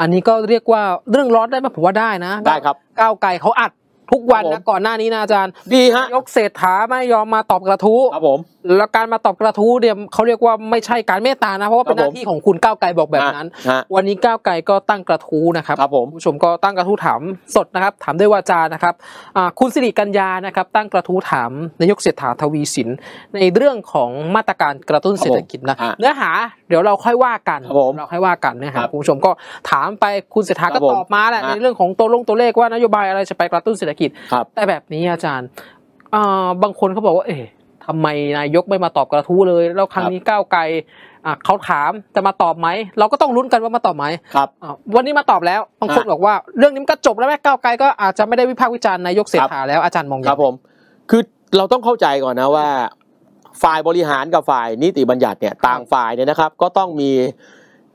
อันนี้ก็เรียกว่าเรื่องร้อนได้ไหมผมว่าได้นะ ได้ครับ ก้าวไกลเขาอัดทุกวันนะก่อนหน้านี้นะอาจารย์ ดีฮะ ยกเศรษฐาไม่ยอมมาตอบกระทู้ครับผมแล้วการมาตอบกระทู้เนี่ยเขาเรียกว่าไม่ใช่การเมตตานะเพราะว่าเป็นหน้าที่ของคุณก้าวไกลบอกแบบนั้น วันนี้ก้าวไกลก็ตั้งกระทู้นะครับผู้ชมก็ตั้งกระทู้ถามสดนะครับ ถามด้วยวาจานะครับคุณสิริกัญญานะครับ ตั้งกระทู้ถามนายกเศรษฐาทวีสินในเรื่องของมาตรการกระตุ้นเศรษฐกิจนะเนื้อหา เดี๋ยวเราค่อยว่ากันเราค่อยว่ากันนะครับคุณผู้ชมก็ถามไปคุณเศรษฐาก็ตอบมาแหละในเรื่องของตัวลงตัวเลขว่านโยบายอะไรจะไปกระตุ้นเศรษฐกิจ แต่แบบนี้อาจารย์ บางคนเขาบอกว่าเอ๊ทำไมนายกไม่มาตอบกระทู้เลยแล้วครั้งนี้ก้าวไกลเขาถามจะมาตอบไหมเราก็ต้องลุ้นกันว่ามาตอบไหมครับ วันนี้มาตอบแล้วบางคนบอกว่าเรื่องนี้ก็จบแล้วแม่ก้าวไกล ก็อาจจะไม่ได้วิพากษ์วิจารณ์นายกเสถษาแล้วอาจารย์มองยงครับผม คือเราต้องเข้าใจก่อนนะว่าฝ่ายบริหารกับฝ่าย นิติบัญญัติเนี่ยต่างฝ่ายเนี่ยนะครับ ก็ต้องมี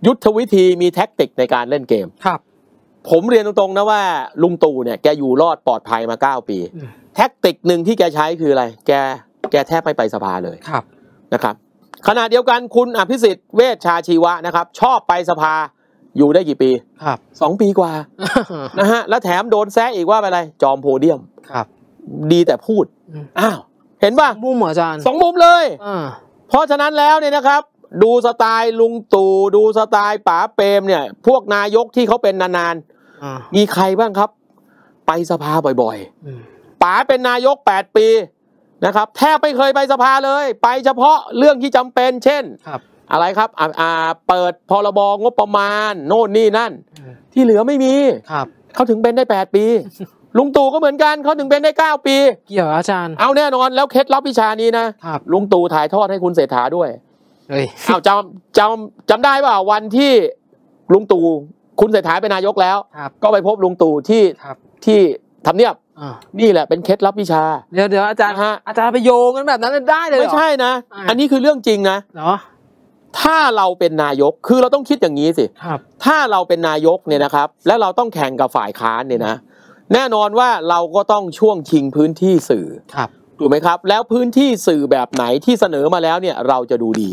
ยุทธวิธีมีแท็กติกในการเล่นเกมครับ ผมเรียนตรงๆนะว่า ลุงตู่เนี่ยแกอยู่รอดปลอดภัยมา9ปี แท็กติกหนึ่งที่แกใช้คืออะไร แกแกแทบไม่ไปสภาเลยครับนะครับขณะเดียวกัน คุณอภิสิทธิ์เวชชาชีวะนะครับชอบไปสภาอยู่ได้กี่ปีครับสองปีกว่านะฮะแล้วแถมโดนแซะอีกว่าอะไร จอมโพเดียมครับ ดีแต่พูดอ้าวเห็นป่ะมุมอาจารย์สองมุมเลย เพราะฉะนั้นแล้วเนี่ยนะครับ ดูสไตล์ลุงตู่ดูสไตล์ป๋าเปรมเนี่ยพวกนายกที่เขาเป็นนานๆมีใครบ้างครับ ไปสภาบ่อยๆป๋าเป็นนายกแปดปีนะครับแทบไม่เคยไปสภาเลย ไปเฉพาะเรื่องที่จำเป็นเช่นอะไรครับอ่าเปิดพรบงบประมาณ โน่นนี่นั่น ที่เหลือไม่มีครับเขาถึงเป็นได้ 8 ปี ลุงตู่ก็เหมือนกันเขาถึงเป็นได้ 9 ปี เกี่ยว อาจารย์เอาแน่นอนแล้วเคล็ดลับวิชานี้นะ ลุงตู่ถ่ายทอดให้คุณเศรษฐาด้วยเอ้ยเอาจำจำจำได้ป่าวันที่ลุงตู่คุณเศรษฐาเป็นนายกแล้ว ก็ไปพบลุงตู่ที่ที่ทำเนียบนี่แหละเป็นเคล็ดลับวิชาเดี๋ยวเดี๋ยวอาจารย์ฮะอาจารย์ไปโยงกันแบบนั้นได้เลยไม่ใช่นะ อันนี้คือเรื่องจริงนะเนาะถ้าเราเป็นนายกคือเราต้องคิดอย่างนี้สิครับ ถ้าเราเป็นนายกเนี่ยนะครับ และเราต้องแข่งกับฝ่ายค้านเนี่ยนะแน่นอนว่าเราก็ต้องช่วงชิงพื้นที่สื่อครับถูกไหมครับ แล้วพื้นที่สื่อแบบไหนที่เสนอมาแล้วเนี่ยเราจะดูดี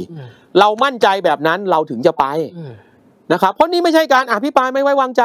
เรามั่นใจแบบนั้นเราถึงจะไปนะครับ เพราะนี่ไม่ใช่การอภิปรายไม่ไว้วางใจ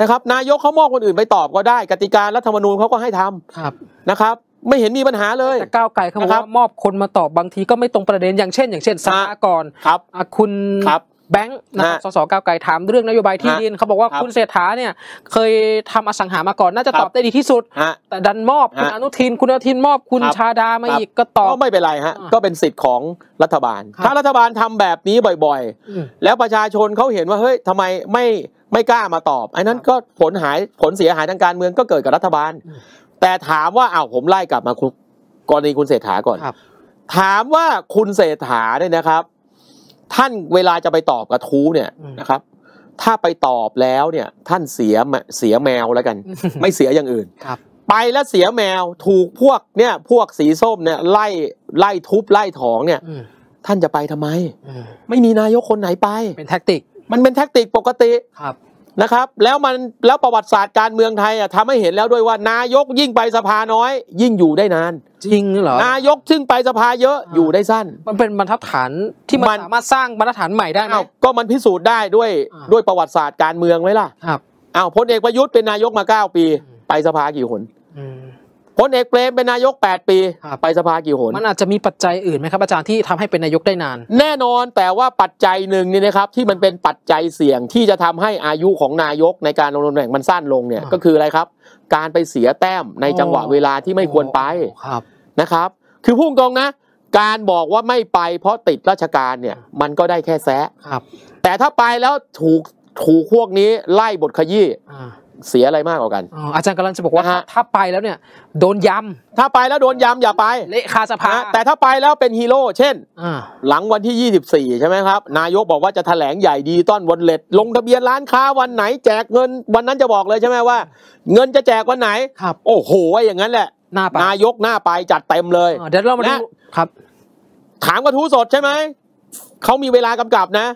นะครับนายกเขามอบคนอื่นไปตอบก็ได้ กติการัฐธรรมนูญเขาก็ให้ทำครับนะครับ ไม่เห็นมีปัญหาเลยแต่ก้าวไกลเขาบอกว่ามอบคนมาตอบบางทีก็ไม่ตรงประเด็นอย่างเช่นอย่างเช่นสากนครับอคุณครับแบงค์นะครับสสก้าวไกลถามเรื่องนโยบายที่ดินเขาบอกว่าคุณเศรษฐาเนี่ย เคยทำอสังหามาก่อน น่าจะตอบได้ดีที่สุดแต่ดันมอบคุณอนุทินคุณอนุทินมอบคุณชาดามาอีกก็ตอบก็ไม่เป็นไรฮะก็เป็นสิทธิ์ของรัฐบาลถ้ารัฐบาลทำแบบนี้บ่อย ๆ แล้วประชาชนเขาเห็นว่าเฮ้ยทำไมไม่ไม่กล้ามาตอบ ไอ้นั้นก็ผลหายผลเสียหายทางการเมืองก็เกิดกับรัฐบาล แต่ถามว่าอ้าวผมไล่กลับมาคกรณีคุณเศรษฐาก่อนถามว่าคุณเศรษฐาเนี่ยนะครับ ท่านเวลาจะไปตอบกระทู้เนี่ยนะครับ ถ้าไปตอบแล้วเนี่ย ท่านเสียเสียแมวแล้วกัน ไม่เสียอย่างอื่นครับ ไปแล้วเสียแมวถูกพวกเนี่ย พวกสีส้มเนี่ยไล่ไล่ทุบไล่ถองเนี่ย ท่านจะไปทำไมไม่มีนายกคนไหนไปเป็นแท็กติกมันเป็นแท็กติกปกติครับนะครับ แล้วมันแล้วประวัติศาสตร์การเมืองไทยอ่ะทำให้เห็นแล้วด้วยว่านายกยิ่งไปสภาน้อย ยิ่งอยู่ได้นาน จริงเหรอนายกซึ่งไปสภาเยอะอยู่ได้สั้น มันเป็นบรรทัดฐาน ที่มันสามารถสร้างบรรทัดฐานใหม่ได้ไหมก็มันพิสูจน์ได้ด้วยด้วยประวัติศาสตร์การเมืองไหมล่ะครับอ้าวพลเอกประยุทธ์เป็นนายกมา 9 ปีไปสภากี่คนพลเอกเปรมเป็นนายก 8 ปี ไปสภากี่หนมันอาจจะมีปัจจัยอื่นไหมครับอาจารย์ที่ทำให้เป็นนายกได้นาน แน่นอน แต่ว่าปัจจัยหนึ่งนี่นะครับ ที่มันเป็นปัจจัยเสี่ยงที่จะทำให้อายุของนายกในการลงตำแหน่งมันสั้นลงเนี่ยก็คืออะไรครับ การไปเสียแต้มในจังหวะเวลาที่ไม่ควรไปครับนะครับ คือพุ่งตรงนะ การบอกว่าไม่ไปเพราะติดราชการเนี่ยมันก็ได้แค่แซะแต่ถ้าไปแล้วถูกถูกพวกนี้ไล่บทขยี้เสียอะไรมากกว่ากันอาจารย์กำลังจะบอกว่า ถ้าไปแล้วเนี่ยโดนยำถ้าไปแล้วโดนยำอย่าไปเละคาสภา แต่ถ้าไปแล้วเป็นฮีโร่เช่นหลังวันที่24ใช่ไหมครับนายกบอกว่าจะแถลงใหญ่ดีต้อนวันเล็ดลงทะเบียนร้านค้าวันไหน แจกเงิน วันนั้นจะบอกเลยใช่ไหมว่า เงินจะแจกวันไหน ครับ โอ้โหอย่างนั้นแหละนายกหน้าไปจัดเต็มเลยเดี๋ยวเรามาดูครับ ถามกระทู้สดใช่ไหมเขามีเวลากำกับนะ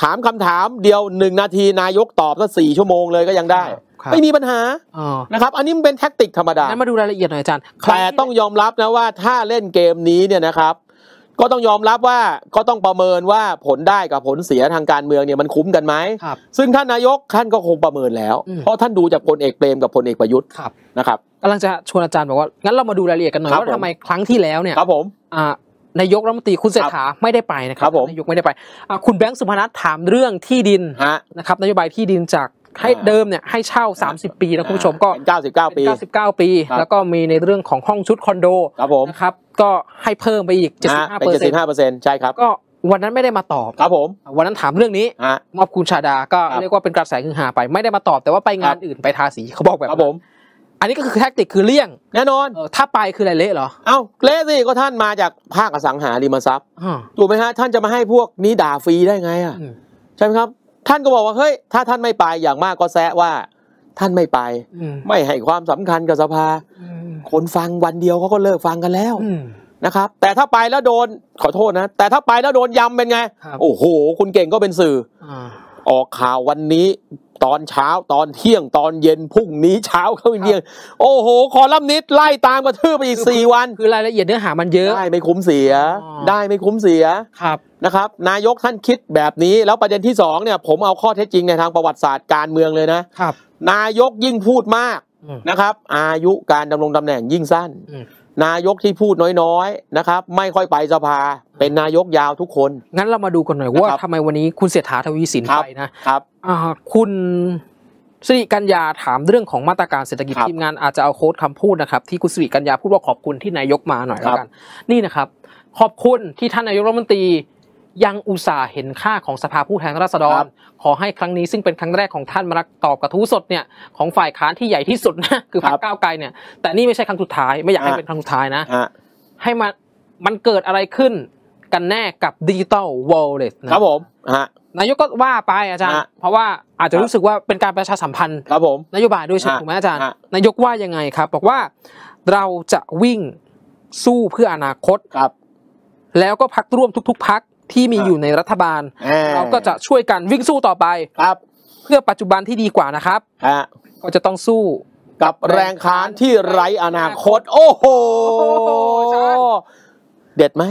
ถามคำถามเดียวหนึ่งนาทีนายกตอบสักสี่ชั่วโมงเลยก็ยังได้ ไม่มีปัญหานะครับอันนี้มันเป็นแท็กติกธรรมดาแั้นมาดูรายละเอียดหน่อยอาจารย์แต่ต้องยอมรับนะว่าถ้าเล่นเกมนี้เนี่ยนะครับก็ต้องยอมรับว่าก็ต้องประเมินว่าผลได้กับผลเสียทางการเมืองเนี่ยมันคุ้มกันไหม ซึ่งท่านนายกท่านก็คงประเมินแล้ว เพราะท่านดูจากพลเอกเปรมกับพลเอกประยุทธ์นะครับกำลังจะชวนอาจารย์บอกว่างั้นเรามาดูรายละเอียดกันหน่อยว่าทำไมครั้งที่แล้วเนี่ยครับ ผมนายกรัฐมนตรีคุณเศรษฐาไม่ได้ไปนะครับนายกไม่ได้ไปคุณแบงค์สุพนัทถามเรื่องที่ดินนะครับนโยบายที่ดินจากให้เดิมเนี่ยให้เช่า 30 ปีนะคุณผู้ชมก็99ปี99ปี แล้วก็มีในเรื่องของห้องชุดคอนโดครับผมนะครับก็ให้เพิ่มไปอีก75เปอร์เซ็นต์75เปอร์เซ็นต์ใช่ครับก็วันนั้นไม่ได้มาตอบครับผมวันนั้นถามเรื่องนี้มอบคุณชาดาก็เรียกว่าเป็นกระแสขึ้นหาไปไม่ได้มาตอบแต่ว่าไปงานอื่นไปทาสีเขาบอกแบบครับผมอันนี้ก็คือแท็กติกคือเลี่ยง แน่นอนออถ้าไปคืออะไรเละเหรอเอ้าเละสิก็ท่านมาจากภาคอสังหาริมทรัพย์ถูกไหมฮะท่านจะมาให้พวกนี้ด่าฟรีได้ไง อ่ะใช่ไหมครับ ท่านก็บอกว่าเฮ้ยถ้าท่านไม่ไปอย่างมากก็แซะว่า ท่านไม่ไปไม่ให้ความสำคัญกับสภาคนฟังวันเดียวเขาก็เลิกฟังกันแล้วนะครับ แต่ถ้าไปแล้วโดนขอโทษนะแต่ถ้าไปแล้วโดนยำเป็นไงโอ้โหคุณเก่งก็เป็นสื่ออออกข่าววันนี้ตอนเช้าตอนเที่ยงตอนเย็นพรุ่งนี้เช้าเข้าเที่ยงโอ้โหคอลัมนิสไล่ตามกระทืบไปอีกสี่วันคือรายละเอียดเนื้อหามันเยอะ ได้ไม่คุ้มเสีย ได้ไม่คุ้มเสียครับนะครับ นายกท่านคิดแบบนี้ แล้วประเด็นที่สองเนี่ยผมเอาข้อเท็จจริงในทางประวัติศาสตร์การเมืองเลยนะ ครับ นายกยิ่งพูดมากนะครับ อายุการดำรงตำแหน่งยิ่งสั้นนายกที่พูดน้อยๆนะครับ ไม่ค่อยไปสภาเป็นนายกยาวทุกคน งั้นเรามาดูกันหน่อยว่าทำไมวันนี้คุณเสรยฐาทวีสินไปนะครับคุณสิริกัญญาถามเรื่องของมาตรการเศรษฐกิจทีมงานอาจจะเอาโค้ดคำพูดนะครับ ที่คุณสิริกัญญาพูดว่าขอบคุณที่นายกมาหน่อยแล้วกัน นี่นะครับ ขอบคุณที่ท่านนายกรัฐมนตรียังอุตส่าห์เห็นค่าของสภาผู้แทนราษฎร ขอให้ครั้งนี้ซึ่งเป็นครั้งแรกของท่านมารักตอบกระทู้สดเนี่ยของฝ่ายค้านที่ใหญ่ที่สุดนะคือพรรคก้าวไกลเนี่ยแต่นี่ไม่ใช่ครั้งสุดท้ายไม่อยากให้เป็นครั้งสุดท้ายนะให้มามันเกิดอะไรขึ้นกันแน่กับดิจิตอลวอลเล็ตนะครับผมนายกก็ว่าไปอาจารย์ เพราะว่าอาจจะรู้สึกว่าเป็นการประชาสัมพันธ์ครับผมนโยบายด้วยใช่ไหมอาจารย์นายกว่ายังไงครับ บอกว่าเราจะวิ่งสู้เพื่ออนาคตครับแล้วก็พักร่วมทุกๆพักที่มีอยู่ในรัฐบาล เราก็จะช่วยกันวิ่งสู้ต่อไปครับ เพื่อปัจจุบันที่ดีกว่านะครับ ก็จะต้องสู้กับแรงค้านที่ไร้อนาคต โอ้โห เด็ดไหม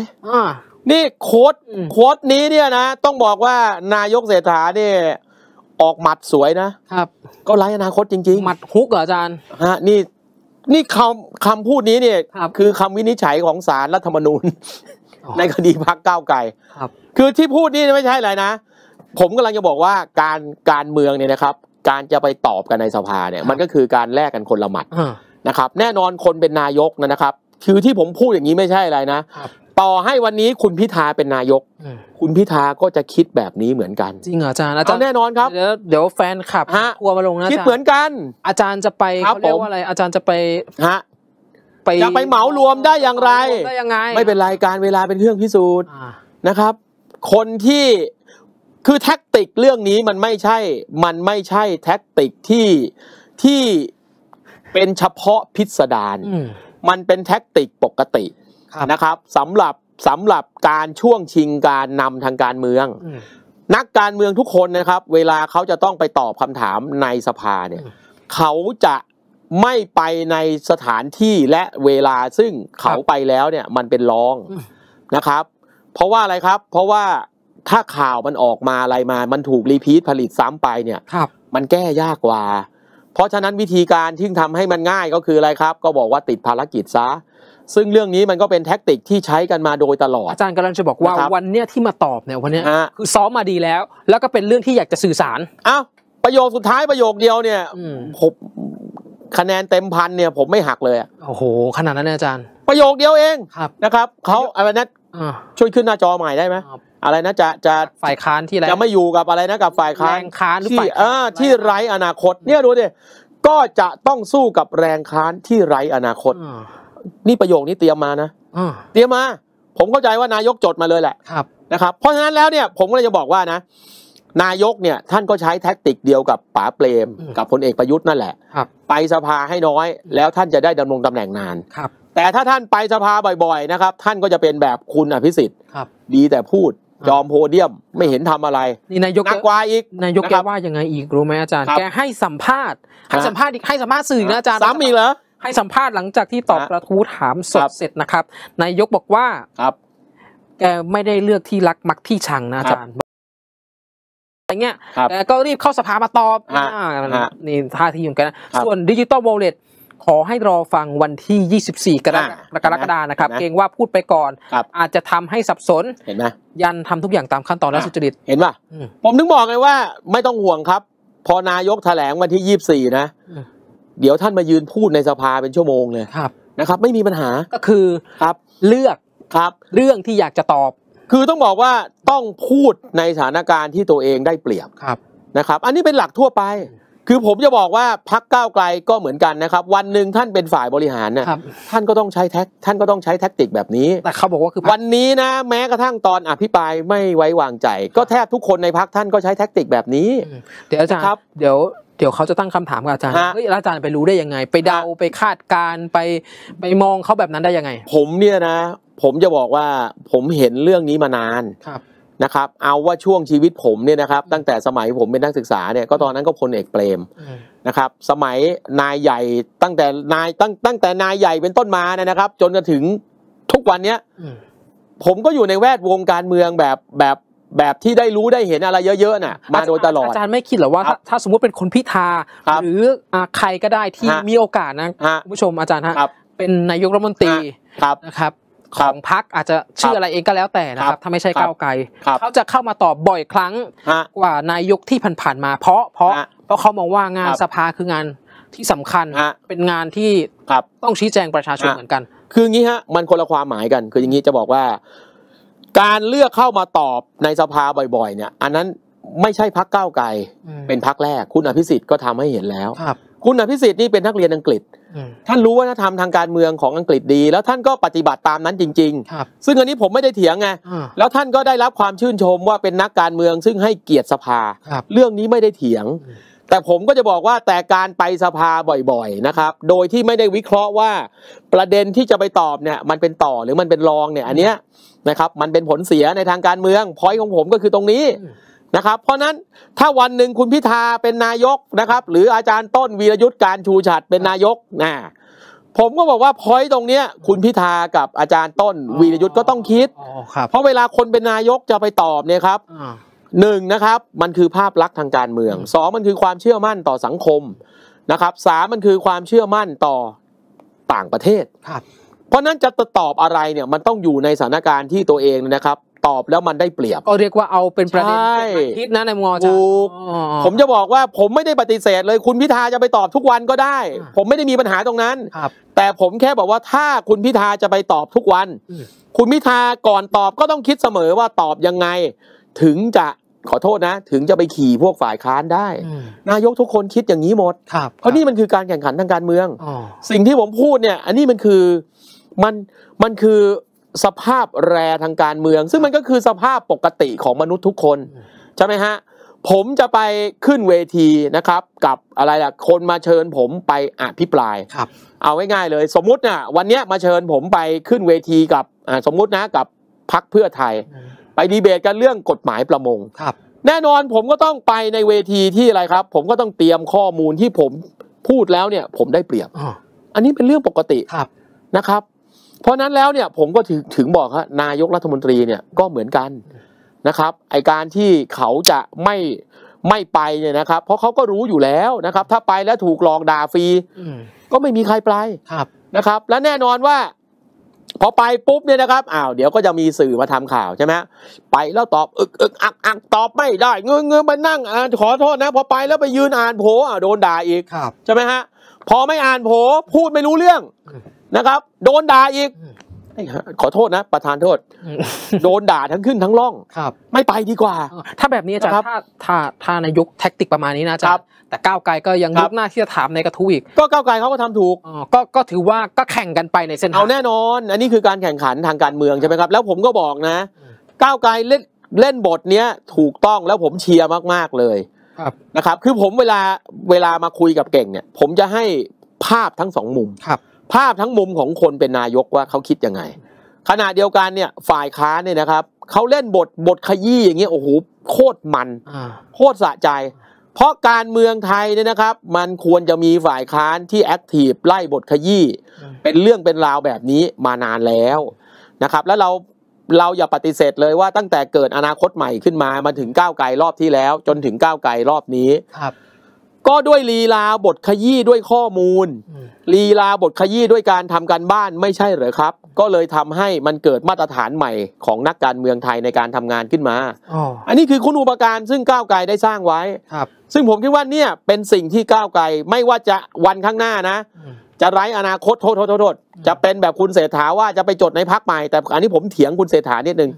นี่โค้ดโค้ดนี้เนี่ยนะ ต้องบอกว่านายกเศรษฐาเนี่ยออกหมัดสวยนะครับ ก็ไร้อนาคตจริงๆ หมัดฮุกเหรออาจารย์ฮะนี่นี่คำคำพูดนี้เนี่ยคือคำวินิจฉัยของสารรัฐธรรมนูญในคดีพักเก้าไกลครับ คือที่พูดนี่ไม่ใช่อะไรนะ ผมกำลังจะบอกว่าการการเมืองเนี่ยนะครับ การจะไปตอบกันในสภาเนี่ยมันก็คือการแลกกันคนละหมัดนะครับ แน่นอนคนเป็นนายกนะครับ คือที่ผมพูดอย่างนี้ไม่ใช่อะไรนะ ต่อให้วันนี้คุณพิธาเป็นนายก คุณพิธาก็จะคิดแบบนี้เหมือนกัน จริงเหรออาจารย์อาจารย์แน่นอนครับ เดี๋ยวแฟนขับกลัวมาลงนะคิดเหมือนกัน อาจารย์จะไปเขาเรียกว่าอะไร อาจารย์จะไปฮะไปจะไปเหมารวมได้อย่างไรได้ยังไงไม่เป็นรายการเวลาเป็นเครื่องพิสูจน์นะครับ คนที่คือแท็กติกเรื่องนี้มันไม่ใช่มันไม่ใช่แท็กติกที่ที่เป็นเฉพาะพิสดารมันเป็นแท็กติกปกตินะครับสำหรับสำหรับการช่วงชิงการนำทางการเมือง นักการเมืองทุกคนนะครับ เวลาเขาจะต้องไปตอบคำถามในสภาเนี่ยเขาจะไม่ไปในสถานที่และเวลาซึ่งเขาไปแล้วเนี่ยมันเป็นรองนะครับ เพราะว่าอะไรครับ เพราะว่าถ้าข่าวมันออกมาอะไรมามันถูกรีพีทผลิตซ้ำไปเนี่ยมันแก้ยากกว่า เพราะฉะนั้นวิธีการที่ทำให้มันง่ายก็คืออะไรครับ ก็บอกว่าติดภารกิจซะ ซึ่งเรื่องนี้มันก็เป็นแท็กติกที่ใช้กันมาโดยตลอดอาจารย์กำลังจะบอกว่าวันเนี้ยที่มาตอบเนี่ยวันเนี้ยคือซ้อมมาดีแล้ว แล้วก็เป็นเรื่องที่อยากจะสื่อสารอ้าวประโยคสุดท้ายประโยคเดียวเนี่ยผมคะแนนเต็มพันเนี่ยผมไม่หักเลยอะโอ้โหขนาดนั้นเลยอาจารย์ ประโยคเดียวเองครับนะครับเขาอะไรนะช่วยขึ้นหน้าจอใหม่ได้ไหมอะไรนะจะจะฝ่ายค้านที่ไรจะไม่อยู่กับอะไรนะกับฝ่ายค้าแรนงค้านที่เออที่ไร้อนาคต เนี่ยดูดิก็จะต้องสู้กับแรงค้านที่ไร้อนาคตนี่ประโยคนี้เตรียมมานะเตรียมมา ผมเข้าใจว่านายกจดมาเลยแหละ ครับนะครับเพราะฉะนั้นแล้วเนี่ย ผมก็เลยจะบอกว่านะนายกเนี่ย ท่านก็ใช้แท็กติกเดียวกับป๋าเปรมกับพลเอกประยุทธ์นั่นแหละ ไปสภาให้น้อยแล้วท่านจะได้ดำรงตำแหน่งนานครับ แต่ถ้าท่านไปสภาบ่อยๆนะครับท่านก็จะเป็นแบบคุณอภิสิทธิ์ดีแต่พูดจอมโพเดียมไม่เห็นทำอะไรนี่นายกักว่าอีก นายกแกว่ายังไงอีกรู้ไหมอาจารย์ แกให้สัมภาษณ์ ให้สัมภาษณ์อีกให้สัมภาษณ์สื่อนะอาจารย์ซ้ำอีกเหรอให้สัมภาษณ์หลังจากที่ตอบกระทู้ถามสดเสร็จนะครับนายกบอกว่าครับแกไม่ได้เลือกที่รักมักที่ชังนะอาจารย์แต่เงี้ยก็รีบเข้าสภามาตอบนี่ท่าทีอยู่กัน ส่วนดิจิตอลโวลเล็ตขอให้รอฟังวันที่ 24กรกฎาคมนะครับ เกรงว่าพูดไปก่อน อาจจะทำให้สับสนเห็นไหมยันทำทุกอย่างตามขั้นตอนและสุจริต เห็นป่ะผมถึงบอกเลยว่าไม่ต้องห่วงครับ พอนายกแถลงวันที่ 24 นะ เดี๋ยวท่านมายืนพูดในสภาเป็นชั่วโมงเลยนะครับไม่มีปัญหาก็คือครับเลือกครับเรื่องที่อยากจะตอบคือต้องบอกว่าต้องพูดในสถานการณ์ที่ตัวเองได้เปรียบครับนะครับ อันนี้เป็นหลักทั่วไป คือผมจะบอกว่าพักก้าวไกลก็เหมือนกันนะครับ วันหนึ่งท่านเป็นฝ่ายบริหารนะรท่านก็ต้องใช้แท็กท่านก็ต้องใช้แท็กติกแบบนี้แต่เขาบอกว่าคือ วันนี้นะแม้กระทั่งตอนอภิปรายไม่ไว้วางใจ ก็แทบทุกคนในพักท่านก็ใช้แท็กติกแบบนี้ เดี๋ยวอาจารย์ครับ เดี๋ยวเดี๋ยวเขาจะตั้งคำถามกับอาจารย์เฮ้ยอาจารย์ไปรู้ได้ยังไง ไปเดาไปคาดการณ์ไปไปมองเขาแบบนั้นได้ยังไง ผมเนี่ยนะผมจะบอกว่าผมเห็นเรื่องนี้มานานนะครับ เอาว่าช่วงชีวิตผมเนี่ยนะครับตั้งแต่สมัยผมเป็นนักศึกษาเนี่ยก็ตอนนั้นก็พลเอกเปรมนะครับ สมัยนายใหญ่ตั้งแต่นายตั้งตั้งแต่นายใหญ่เป็นต้นมาเนี่ยนะครับ จนกระถึงทุกวันเนี้ย ผมก็อยู่ในแวดวงการเมืองแบบแบบแบบที่ได้รู้ได้เห็นอะไรเยอะ ๆ น่ะมาโดยตลอด อาจารย์ไม่คิดหรอว่า ถ้าสมมุติเป็นคนพิธาหรือใครก็ได้ที่มีโอกาสนะผู้ชมอาจารย์ฮะเป็นนายกรัฐมนตรีนะครับของพักอาจจะชื่ออะไรเองก็แล้วแต่นะครับ ถ้าไม่ใช่ก้าวไกลเขาจะเข้ามาตอบบ่อย ครั้ง กว่านายกที่ผ่านๆมา เพราะเพราะเพราะเขามองว่างานสภาคืองานที่สำคัญ เป็นงานที่ต้องชี้แจงประชาชนเหมือนกัน คืออย่างนี้ฮะมันคนละความหมายกัน คืออย่างนี้จะบอกว่า การเลือกเข้ามาตอบในสภาบ่อยๆ เนี่ย อันนั้นไม่ใช่พักเก้าไกลเป็นพักแรก คุณอภิสิทธิ์ก็ทำให้เห็นแล้วคุณอภิสิทธิ์นี่เป็นนักเรียนอังกฤษท่านรู้ว่าธรรมทางการเมืองของอังกฤษดีแล้วท่านก็ปฏิบัติตามนั้นจริงๆ ซึ่งอันนี้ผมไม่ได้เถียงไงแล้วท่านก็ได้รับความชื่นชมว่าเป็นนักการเมืองซึ่งให้เกียรติสภา เรื่องนี้ไม่ได้เถียง แต่ผมก็จะบอกว่าแต่การไปสภาบ่อยๆนะครับ โดยที่ไม่ได้วิเคราะห์ว่าประเด็นที่จะไปตอบเนี่ยมันเป็นต่อหรือมันเป็นรองเนี่ยอันเนี้ยนะครับมันเป็นผลเสียในทางการเมืองพอยของผมก็คือตรงนี้นะครับเพราะนั้นถ้าวันหนึ่งคุณพิธาเป็นนายกนะครับ หรืออาจารย์ต้นวีรยุทธ์การชูฉัดเป็นนายกนะผมก็บอกว่าพอยตรงเนี้ยคุณพิธากับอาจารย์ต้นวีรยุทธ์ก็ต้องคิดเพราะเวลาคนเป็นนายกจะไปตอบเนี่ยครับหนึ่งนะครับมันคือภาพลักษณ์ทางการเมืองสองมันคือความเชื่อมั่นต่อสังคมนะครับสามมันคือความเชื่อมั่นต่อต่างประเทศครับ เพราะนั้นจะตอบอะไรเนี่ยมันต้องอยู่ในสถานการณ์ที่ตัวเองนะครับตอบแล้วมันได้เปรียบก็เรียกว่าเอาเป็นประเด็นใช่คิดนะในมอจูผมจะบอกว่าผมไม่ได้ปฏิเสธเลยคุณพิธาจะไปตอบทุกวันก็ได้ ผมไม่ได้มีปัญหาตรงนั้นแต่ผมแค่บอกว่าถ้าคุณพิธาจะไปตอบทุกวัน คุณพิธาก่อนตอบก็ต้องคิดเสมอว่าตอบยังไงถึงจะขอโทษนะ ถึงจะไปขี่พวกฝ่ายค้านได้ นายกทุกคนคิดอย่างนี้หมดเพราะนี่มันคือการแข่งขันทางการเมืองสิ่งที่ผมพูดเนี่ย อันนี้มันคือมันมันคือสภาพแรทางการเมืองซึ่งมันก็คือสภาพปกติของมนุษย์ทุกคนใช่ไหมฮะ ผมจะไปขึ้นเวทีนะครับ กับอะไรล่ะคนมาเชิญ ผมไปอภิปรายครับ เอาง่ายๆเลย สมมุตินะ่ะ วันเนี้ยมาเชิญผมไปขึ้นเวทีกับสมมุตินะ กับพักเพื่อไทย ไปดีเบตกันเรื่องกฎหมายประมงครับแน่นอนผมก็ต้องไปในเวทีที่อะไรครับ ผมก็ต้องเตรียมข้อมูลที่ผมพูดแล้วเนี่ย ผมได้เปรียบอันนี้เป็นเรื่องปกติครับนะครับเพราะนั้นแล้วเนี่ยผมก็ถึงถึงบอกฮะนายกรัฐมนตรีเนี่ยก็เหมือนกันนะครับ ไอการที่เขาจะไม่ไม่ไปเนี่ยนะครับ เพราะเขาก็รู้อยู่แล้วนะครับ ถ้าไปแล้วถูกหลอกด่าฟรีก็ไม่มีใครไปครับนะครับ และแน่นอนว่า พอไปปุ๊บเนี่ยนะครับอ้าวเดี๋ยวก็จะมีสื่อมาทำข่าวใช่ไหมไปแล้วตอบอึกอึกอักอักตอบไม่ได้เงื้อเงื้อมานั่งอขอโทษนะ พอไปแล้วไปยืนอ่านโผอ่าโดนด่าอีกใช่ไหมฮะพอไม่อ่านโผพูดไม่รู้เรื่องนะครับโดนด่าอีกขอโทษนะประธานโทษ โดนด่าทั้งขึ้นทั้งล่องครับ ไม่ไปดีกว่า ถ้าแบบนี้อาจารย์ถ้าถ้าถ้าในยุคแท็กติกประมาณนี้นะอาจารย์แต่ก้าวไกลก็ยังยุกหน้าที่จะถามในกระทู้อีก ก็ก้าวไกลเขาก็ทำถูกก็ก็ถือว่าก็แข่งกันไปในเส้นเอาแน่นอน อันนี้คือการแข่งขันทางการเมืองใช่ไหมครับ แล้วผมก็บอกนะ ก้าวไกลเล่นเล่นบทเนี้ยถูกต้องแล้วผมเชียร์มากๆเลยนะครับ คือผมเวลาเวลามาคุยกับเก่งเนี่ยผมจะให้ภาพทั้งสองมุมครับภาพทั้งมุมของคนเป็นนายกว่าเขาคิดยังไงขณะเดียวกันเนี่ยฝ่ายค้านเนี่ยนะครับเขาเล่นบทบทขยี้อย่างเงี้ยโอ้โหโคตรมัน โคตรสะใจ เพราะการเมืองไทยเนี่ยนะครับ มันควรจะมีฝ่ายค้านที่แอคทีฟไล่บทขยี้เป็นเรื่องเป็นราวแบบนี้มานานแล้วนะครับ แล้วเราเราอย่าปฏิเสธเลยว่าตั้งแต่เกิดอนาคตใหม่ขึ้นมามาถึงก้าวไกลรอบที่แล้วจนถึงก้าวไกลรอบนี้ครับก็ด้วยลีลาบทขยี้ด้วยข้อมูลลีลาบทขยี้ด้วยการทำการบ้านไม่ใช่เหรอครับ ก็เลยทำให้มันเกิดมาตรฐานใหม่ของนักการเมืองไทยในการทำงานขึ้นมาอ๋ออันนี้คือคุณอุปการซึ่งก้าวไกลได้สร้างไว้ครับ ซึ่งผมคิดว่าเนี่ยเป็นสิ่งที่ก้าวไกลไม่ว่าจะวันข้างหน้านะ จะไร้อนาคตโทษโทษโทษจะเป็นแบบคุณเศรษฐาว่าจะไปจดในพักใหม่แต่อันนี้ผมเถียงคุณเศรษฐานิดนึง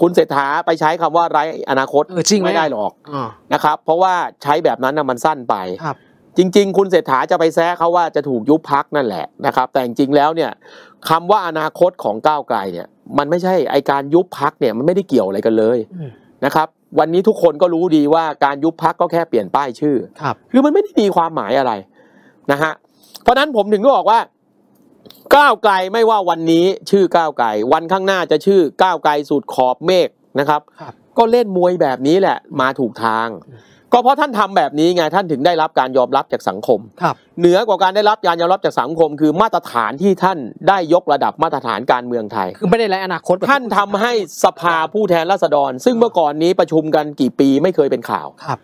คุณเศรษฐาไปใช้คำว่าไร้อนาคตจริงไม่ได้หรอกนะครับ เพราะว่าใช้แบบนั้นนะมันสั้นไปจริงๆคุณเศรษฐาจะไปแซะเขาว่าจะถูกยุบพักนั่นแหละนะครับแต่จริงๆแล้วเนี่ยคำว่าอนาคตของก้าวไกลเนี่ยมันไม่ใช่ไอการยุบพักเนี่ยมันไม่ได้เกี่ยวอะไรกันเลยนะครับ วันนี้ทุกคนก็รู้ดีว่าการยุบพักก็แค่เปลี่ยนป้ายชื่อ ครับคือมันไม่ได้มีความหมายอะไรนะฮะเพราะนั้นผมถึงก็บอกว่าก้าวไกลไม่ว่าวันนี้ชื่อก้าวไกลวันข้างหน้าจะชื่อก้าวไกลสุดขอบเมฆนะครับ ก็เล่นมวยแบบนี้แหละมาถูกทาง ก็เพราะท่านทำแบบนี้ไงท่านถึงได้รับการยอมรับจากสังคมเหนือกว่าการได้รับการยอมรับจากสังคม คือมาตรฐานที่ท่านได้ยกระดับมาตรฐานการเมืองไทย คือไม่ได้ไรอนาคตท่านทำให้สภาผู้แทนราษฎร ซึ่งเมื่อก่อนนี้ประชุมกันกี่ปีไม่เคยเป็นข่าวครับ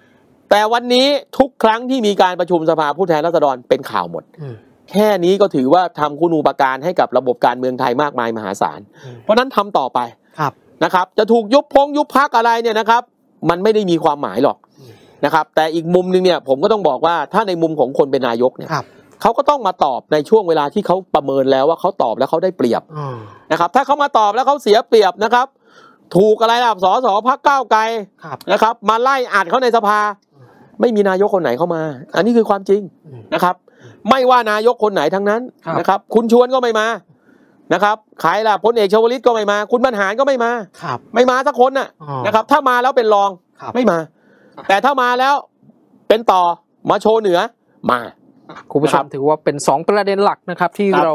แต่วันนี้ทุกครั้งที่มีการประชุมสภาผู้แทนราษฎรเป็นข่าวหมดแค่นี้ก็ถือว่าทำคุณูปการให้กับระบบการเมืองไทยมากมายมหาศาล เพราะนั้นทำต่อไปครับนะครับ จะถูกยุบพงยุบพักอะไรเนี่ยนะครับ มันไม่ได้มีความหมายหรอกนะครับ แต่อีกมุมนึงเนี่ยผมก็ต้องบอกว่า ถ้าในมุมของคนเป็นนายกเนี่ยเขาก็ต้องมาตอบในช่วงเวลาที่เขาประเมินแล้วว่าเขาตอบแล้วเขาได้เปรียบนะครับ ถ้าเขามาตอบแล้วเขาเสียเปรียบนะครับถูกอะไรล่ะสสพักเก้าไกลนะครับมาไล่อัดเขาในสภา ไม่มีนายกคนไหนเข้ามา อันนี้คือความจริงนะครับไม่ว่านายกคนไหนทั้งนั้นนะครับ คุณชวนก็ไม่มานะครับใครล่ะพลเอกชวลิตก็ไม่มา คุณบรรหารก็ไม่มาครับ ไม่มาสักคนน่ะนะครับ ถ้ามาแล้วเป็นรองรไม่มา แต่ถ้ามาแล้วเป็นต่อมาโชว์เหนือมา คุณผู้ชมถือว่าเป็น2ประเด็นหลักนะครับ ที่รเรา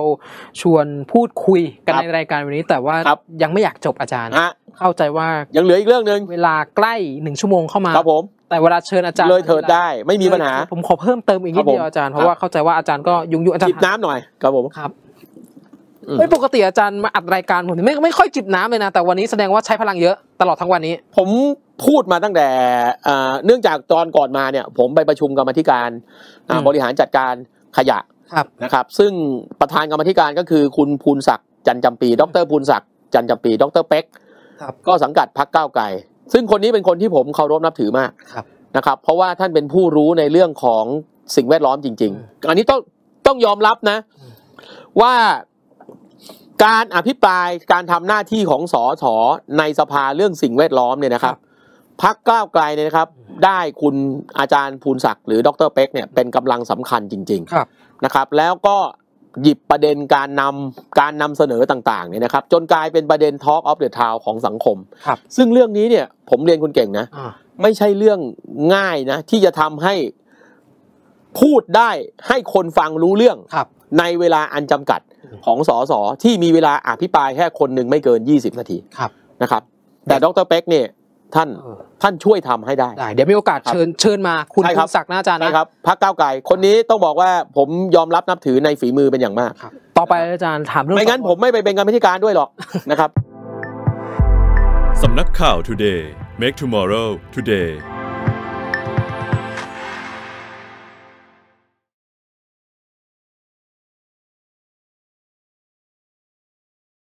ชวนพูดคุยกันในรายการวันนี้แต่ว่ายังไม่อยากจบอาจารย์เข้าใจว่ายังเหลืออีกเรื่องหนึ่งเวลาใกล้หนึ่งชั่วโมงเข้ามาครับผมแต่เวลาเชิญอาจารย์เลยเถิดได้ไม่มีปัญหาผมขอเพิ่มเติมอีกนิดเดียวอาจารย์เพราะว่าเข้าใจว่าอาจารย์ก็ยุ่งยุ่งอาจารย์จิบน้ำหน่อยครับผมครับไม่ปกติอาจารย์มาอัดรายการผมไม่ไม่ค่อยจิบน้ำเลยนะแต่วันนี้แสดงว่าใช้พลังเยอะตลอดทั้งวันนี้ ผมพูดมาตั้งแต่เนื่องจากตอนก่อนมาเนี่ยผมไปประชุมกรรมธิการบริหารจัดการขยะนะครับซึ่งประธานกรรมธิการก็คือคุณภูนศักดิ์จันจำปีดรภูนศักดิ์จันจำปีดรเป็กก็สังกัดพักเก้าวไกลซึ่งคนนี้เป็นคนที่ผมเคารพนับถือมากนะครับเพราะว่าท่านเป็นผู้รู้ในเรื่องของสิ่งแวดล้อมจริง ๆ อันนี้ต้องต้องยอมรับนะว่าการอภิปรายการทำหน้าที่ของสอสอในสภาเรื่องสิ่งแวดล้อมเนี่ยนะครับพักก้าวไกลเนี่ยนะครับ ได้คุณอาจารย์ภูนศักดิ์หรือดรเป็กเนี่ยเป็นกำลังสำคัญจริงๆนะครับ แล้วก็หยิบประเด็นการนำการนำเสนอต่างๆเนี่ยนะครับจนกลายเป็นประเด็นทล์กออฟเดอะทาวของสังคม ซึ่งเรื่องนี้เนี่ยผมเรียนคุณเก่งนะไม่ใช่เรื่องง่ายนะที่จะทำให้พูดได้ให้คนฟังรู้เรื่องในเวลาอันจำกัดของสสที่มีเวลาอภิปรายแค่คนหนึ่งไม่เกิน 20 นาทีนะครับ แต่ดรเป็กเนี่ยท่านท่านช่วยทำให้ได้ เดี๋ยวมีโอกาสเชิญเชิญมาคุณคศักดิ์นะอาจารย์นะครับพักเก้าไก่ คนนี้ต้องบอกว่าผมยอมรับนับถือในฝีมือเป็นอย่างมาก ต่อไปอาจารย์ถามเรื่องไม่งั้นผมไม่ไปเป็นกรรมธิการด้วยหรอกนะครับสำนักข่าว Today make tomorrow today